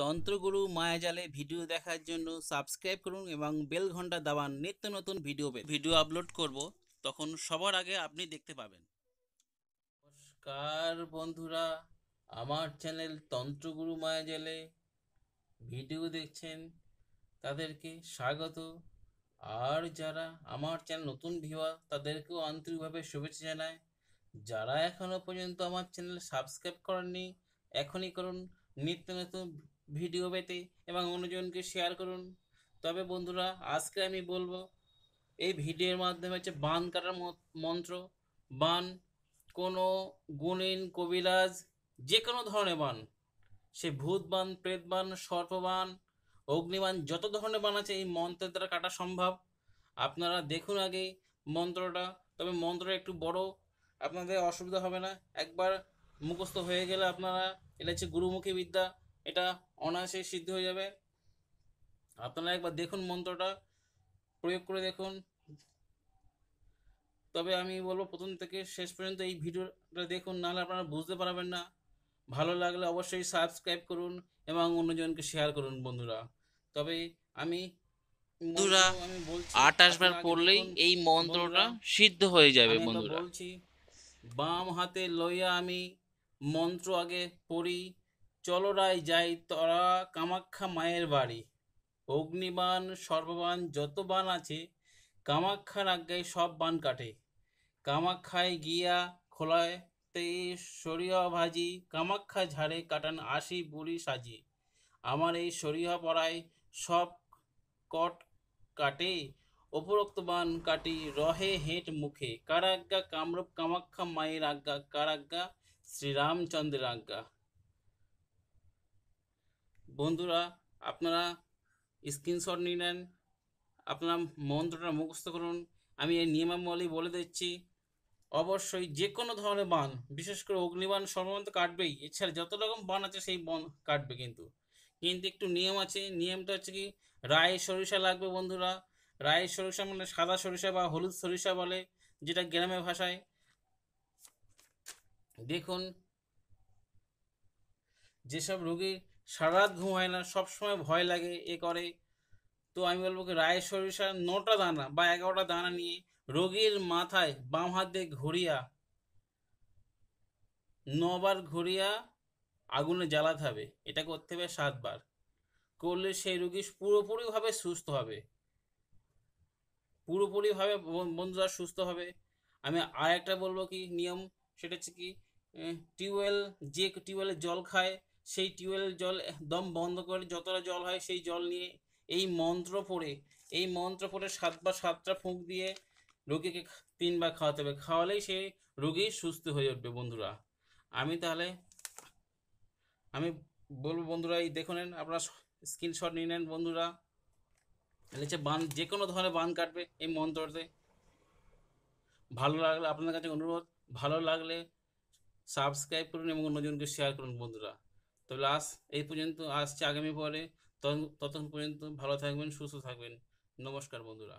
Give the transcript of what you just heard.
তন্ত্রগুরু মায়াজালে video দেখার জন্য subscribe করুন এবং বেল ঘন্টা দাবান নিত্য নতুন ভিডিও ভিডিও আপলোড করব তখন সবার আগে আপনি দেখতে পাবেন নমস্কার বন্ধুরা আমার চ্যানেল তন্ত্রগুরু মায়াজালে ভিডিও দেখছেন তাদেরকে স্বাগত আর যারা আমার চ্যানেল নতুন ভিওয়া তাদেরকেও আন্তরিকভাবে শুভেচ্ছা জানায় যারা এখনও পর্যন্ত আমার চ্যানেল সাবস্ক্রাইব করেননি এখনই করুন নিত্য নতুন ভিডিও পেতে এবং অন্যজনকে শেয়ার করুন তবে বন্ধুরা আজকে আমি বলবো এই ভিডিওর মাধ্যমে হচ্ছে বান কাটার মন্ত্র বান কোনো গুণিন কবিরাজ যে কোনো ধরনের বান সে ভূত বান প্রেত বান সর্পবান অগ্নিবান যত ধরনের বান আছে এই মন্ত্রের দ্বারা কাটা সম্ভব আপনারা দেখুন আগে মন্ত্রটা তবে মন্ত্র একটু বড় আপনাদের অসুবিধা হবে না একবার মুখস্থ হয়ে গেলে আপনারা এটা হচ্ছে গুরুমুখী বিদ্যা এটা অনায়াসে সিদ্ধ হয়ে যাবে আপনারা একবার দেখুন মন্ত্রটা প্রয়োগ করে দেখুন তবে আমি বলবো প্রথম থেকে শেষ পর্যন্ত এই ভিডিওটা দেখুন নাহলে আপনারা বুঝতে পারবেন না ভালো লাগলে অবশ্যই সাবস্ক্রাইব করুন এবং অন্যজনকে শেয়ার করুন বন্ধুরা তবে আমি বন্ধুরা আটাশ বার পড়লেই এই মন্ত্রটা সিদ্ধ হয়ে যাবে বন্ধুরা বলছি বাম হাতে লইয়া আমি মন্ত্র আগে পড়ি চলরায় যাই তরা কামাখ্যা মায়ের বাড়ি অগ্নিবান সর্ববান যত বান আছে কামাখ্যার আজ্ঞায় সব বান কাটে কামাখ্যায় গিয়া খোলাতে সরিয়া ভাজি কামাখ্যা ঝাড়ে কাটান আশি বুড়ি সাজি আমার এই সরিয়া পড়ায় সব কট কাটে উপরোক্ত বান কাটি রহে হেঁট মুখে কারাজ্ঞা কামরূপ কামাখ্যা মায়ের আজ্ঞা কারাজ্ঞা শ্রীরামচন্দ্রের আজ্ঞা বন্ধুরা আপনারা স্ক্রিনশট নিয়ে নেন আপনারা মন্ত্রটা মুখস্থ করুন আমি এই নিয়মাবলী বলে দিচ্ছি অবশ্যই যে কোনো ধরনের বান বিশেষ করে অগ্নিবান সর্বমন্ত কাটবেই এছাড়া যত রকম বান আছে সেই বন কাটবে কিন্তু কিন্তু একটু নিয়ম আছে নিয়মটা হচ্ছে কি রায় সরিষা লাগবে বন্ধুরা রায় সরিষা মানে সাদা সরিষা বা হলুদ সরিষা বলে যেটা গ্রামের ভাষায় দেখুন যেসব রোগীর সারা রাত ঘুম হয় না সবসময় ভয় লাগে এ করে তো আমি বলবো কি রায় সরিষার নটা দানা বা এগারোটা দানা নিয়ে রোগীর মাথায় বাম হাত দিয়ে ঘুরিয়া নবার ঘুরিয়া আগুনে জ্বালাতে হবে এটা করতে হবে সাতবার করলে সেই রোগী পুরোপুরিভাবে সুস্থ হবে পুরোপুরিভাবে বন্ধুরা সুস্থ হবে আমি আর একটা বলবো কি নিয়ম সেটা হচ্ছে কি টিউবওয়েল যে টিউবওয়েলে জল খায় সেই টিউবওয়েল জল দম বন্ধ করে যতটা জল হয় সেই জল নিয়ে এই মন্ত্র পড়ে এই মন্ত্র পড়ে সাতবার সাতটা ফুঁক দিয়ে রোগীকে তিনবার খাওয়াতে হবে খাওয়ালেই সে রোগী সুস্থ হয়ে উঠবে বন্ধুরা আমি তাহলে আমি বলবো বন্ধুরা এই দেখে নেন আপনারা স্ক্রিনশট নিয়ে নেন বন্ধুরা হচ্ছে বান যে কোনো ধরনের বান কাটবে এই মন্ত্রতে ভালো লাগলে আপনাদের কাছে অনুরোধ ভালো লাগলে সাবস্ক্রাইব করুন এবং অন্যজনকে শেয়ার করুন বন্ধুরা তো লাস্ট এই পর্যন্ত আসছে আগামী পরে ততক্ষণ পর্যন্ত ভালো থাকবেন সুস্থ থাকবেন নমস্কার বন্ধুরা